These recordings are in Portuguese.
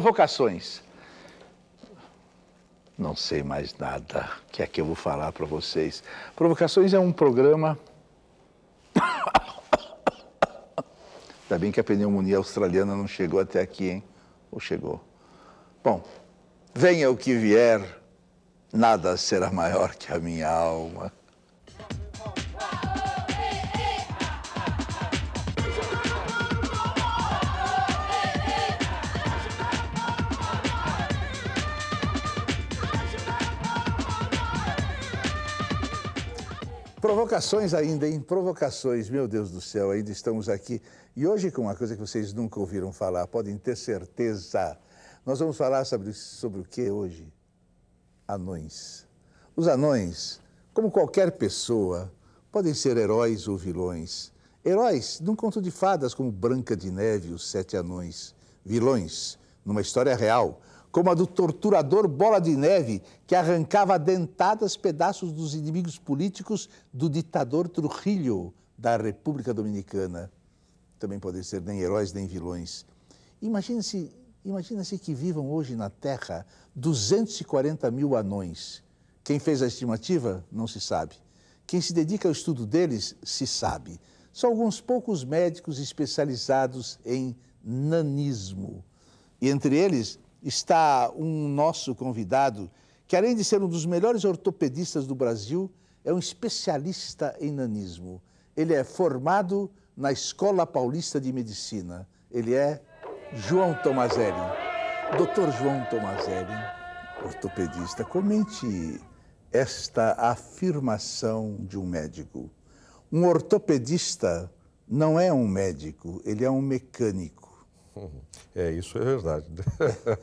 provocações. Não sei mais nada que é que eu vou falar para vocês. Provocações é um programa. Ainda bem que a pneumonia australiana não chegou até aqui, hein? Ou chegou? Bom, venha o que vier, nada será maior que a minha alma. Provocações ainda, hein? Provocações, meu Deus do céu, ainda estamos aqui. E hoje com uma coisa que vocês nunca ouviram falar, podem ter certeza. Nós vamos falar sobre, sobre o que hoje? Anões. Os anões, como qualquer pessoa, podem ser heróis ou vilões. Heróis num conto de fadas como Branca de Neve e os Sete Anões. Vilões numa história real como a do torturador Bola de Neve, que arrancava dentadas pedaços dos inimigos políticos do ditador Trujillo da República Dominicana. Também podem ser nem heróis nem vilões. Imagine-se imagine-se que vivam hoje na Terra 240 mil anões. Quem fez a estimativa não se sabe. Quem se dedica ao estudo deles se sabe. São alguns poucos médicos especializados em nanismo. E entre eles está um nosso convidado, que além de ser um dos melhores ortopedistas do Brasil, é um especialista em nanismo. Ele é formado na Escola Paulista de Medicina. Ele é João Tomazelli. Doutor João Tomazelli, ortopedista, comente esta afirmação de um médico. Um ortopedista não é um médico, ele é um mecânico. É, isso é verdade.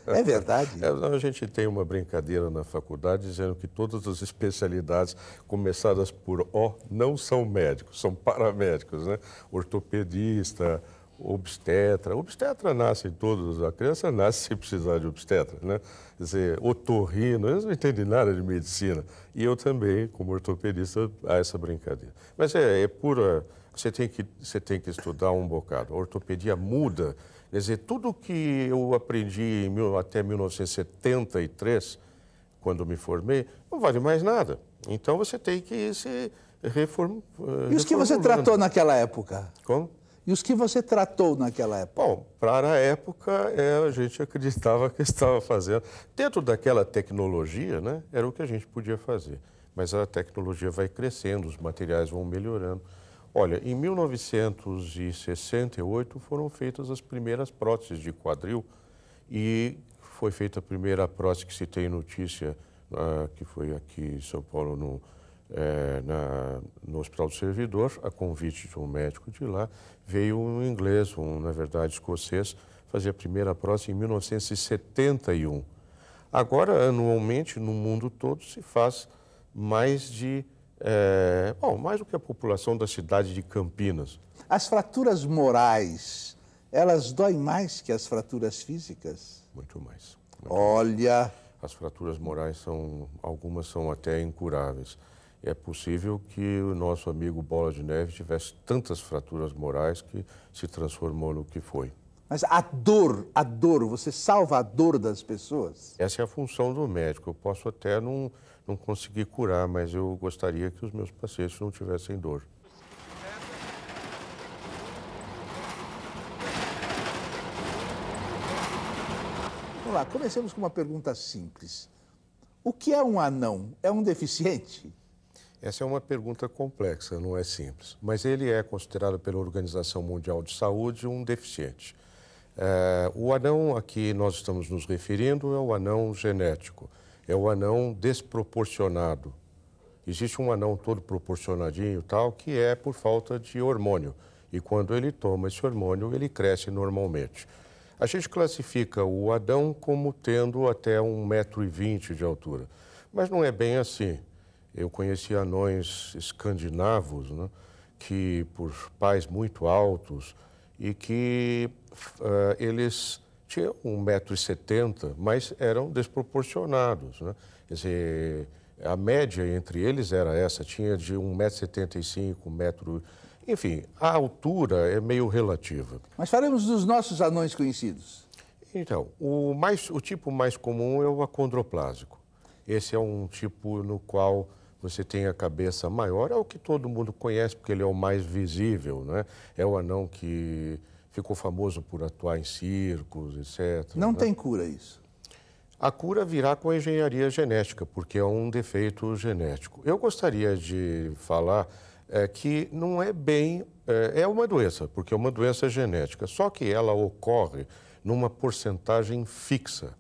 É verdade? É, a gente tem uma brincadeira na faculdade dizendo que todas as especialidades começadas por O não são médicos, são paramédicos, né? Ortopedista, obstetra. Obstetra nasce em todos, a criança nasce sem precisar de obstetra, né? Quer dizer, otorrino, eles não entendem nada de medicina. E eu também, como ortopedista, há essa brincadeira. Mas é, é pura... Você tem, que, você tem que estudar um bocado. A ortopedia muda Quer dizer, tudo que eu aprendi mil, até 1973, quando me formei, não vale mais nada. Então você tem que se reform... Eh, e os que você tratou naquela época? Como? E os que você tratou naquela época? Bom, para a época, é, a gente acreditava que estava fazendo. Dentro daquela tecnologia, né, era o que a gente podia fazer. Mas a tecnologia vai crescendo, os materiais vão melhorando. Olha, em 1968 foram feitas as primeiras próteses de quadril e foi feita a primeira prótese que se tem notícia, uh, que foi aqui em São Paulo, no, é, na, no Hospital do Servidor, a convite de um médico de lá. Veio um inglês, um, na verdade, escocês, fazer a primeira prótese em 1971. Agora, anualmente, no mundo todo, se faz mais de é, bom, mais do que a população da cidade de Campinas. As fraturas morais, elas doem mais que as fraturas físicas? Muito mais. Muito Olha. Mais. As fraturas morais são, algumas são até incuráveis. É possível que o nosso amigo Bola de Neve tivesse tantas fraturas morais que se transformou no que foi. Mas a dor, a dor, você salva a dor das pessoas? Essa é a função do médico. Eu posso até não, não conseguir curar, mas eu gostaria que os meus pacientes não tivessem dor. Vamos lá, comecemos com uma pergunta simples. O que é um anão? É um deficiente? Essa é uma pergunta complexa, não é simples. Mas ele é considerado pela Organização Mundial de Saúde um deficiente. É, o anão a que nós estamos nos referindo é o anão genético, é o anão desproporcionado. Existe um anão todo proporcionadinho tal que é por falta de hormônio. E quando ele toma esse hormônio, ele cresce normalmente. A gente classifica o anão como tendo até 1,20m de altura. Mas não é bem assim. Eu conheci anões escandinavos, né, que por pais muito altos, e que uh, eles tinham 1,70m, mas eram desproporcionados. Né? Quer dizer, a média entre eles era essa, tinha de 1,75m, 1m. Enfim, a altura é meio relativa. Mas falemos dos nossos anões conhecidos. Então, o, mais, o tipo mais comum é o acondroplásico. Esse é um tipo no qual você tem a cabeça maior, é o que todo mundo conhece, porque ele é o mais visível, né? É o anão que ficou famoso por atuar em circos, etc. Não né? tem cura isso. A cura virá com a engenharia genética, porque é um defeito genético. Eu gostaria de falar é, que não é bem. É, é uma doença, porque é uma doença genética, só que ela ocorre numa porcentagem fixa.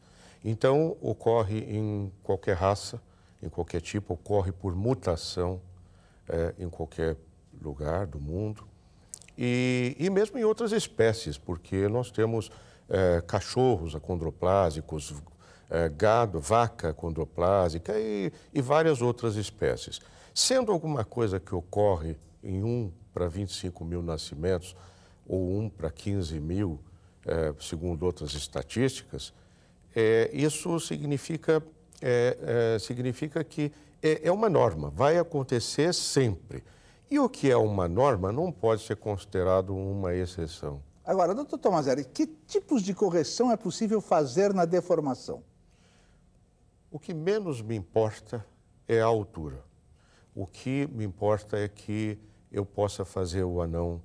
Então, ocorre em qualquer raça, em qualquer tipo, ocorre por mutação é, em qualquer lugar do mundo e, e, mesmo em outras espécies, porque nós temos é, cachorros acondroplásicos, é, gado, vaca acondroplásica e, e várias outras espécies. Sendo alguma coisa que ocorre em 1 para 25 mil nascimentos ou 1 para 15 mil, é, segundo outras estatísticas, é, isso significa é, é, significa que é, é uma norma, vai acontecer sempre. E o que é uma norma não pode ser considerado uma exceção. Agora, doutor Tomazelli, que tipos de correção é possível fazer na deformação? O que menos me importa é a altura. O que me importa é que eu possa fazer o anão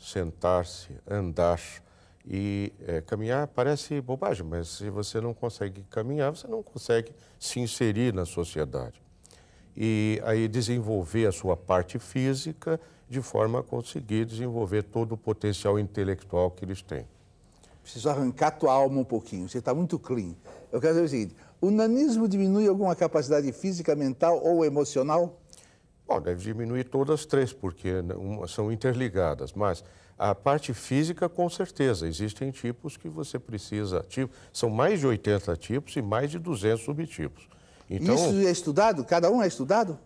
sentar-se, andar, e é, caminhar parece bobagem, mas se você não consegue caminhar, você não consegue se inserir na sociedade. E aí desenvolver a sua parte física de forma a conseguir desenvolver todo o potencial intelectual que eles têm. Preciso arrancar tua alma um pouquinho, você está muito clean. Eu quero dizer o seguinte: o nanismo diminui alguma capacidade física, mental ou emocional? Bom, deve diminuir todas três, porque né, são interligadas, mas a parte física, com certeza, existem tipos que você precisa. Tipo, são mais de 80 tipos e mais de 200 subtipos. Então, Isso é estudado? Cada um é estudado?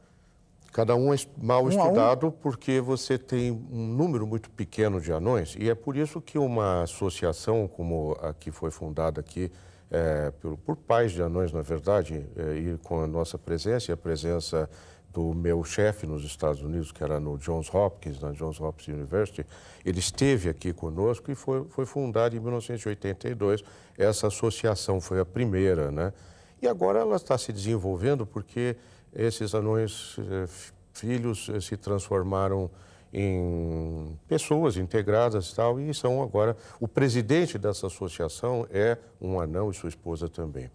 Cada um é mal um estudado um? porque você tem um número muito pequeno de anões e é por isso que uma associação como a que foi fundada aqui é, eh, por, por pais de anões, na verdade, é, e com a nossa presença e a presença do meu chefe nos Estados Unidos, que era no Johns Hopkins, na Johns Hopkins University, ele esteve aqui conosco e foi, foi fundada em 1982. Essa associação foi a primeira, né? E agora ela está se desenvolvendo porque esses anões eh, filhos eh, se transformaram em pessoas integradas e tal, e são agora... O presidente dessa associação é um anão e sua esposa também.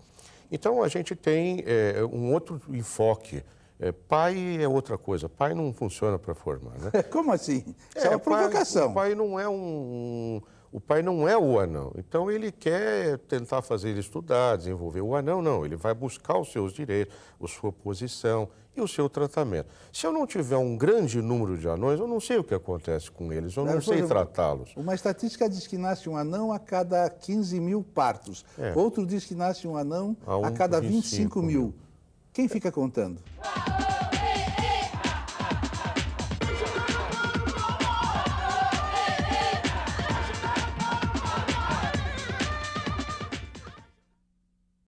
Então, a gente tem eh, um outro enfoque é, pai é outra coisa, pai não funciona para formar, né? Como assim? Isso é, é uma provocação. Pai, o pai não é um, o pai não é o anão. Então ele quer tentar fazer ele estudar, desenvolver. O anão não, ele vai buscar os seus direitos, a sua posição e o seu tratamento. Se eu não tiver um grande número de anões, eu não sei o que acontece com eles, eu não, sei tratá-los. Uma estatística diz que nasce um anão a cada 15 mil partos. É. Outro diz que nasce um anão a, um, a cada 25, 25 mil. mil. Quem fica contando?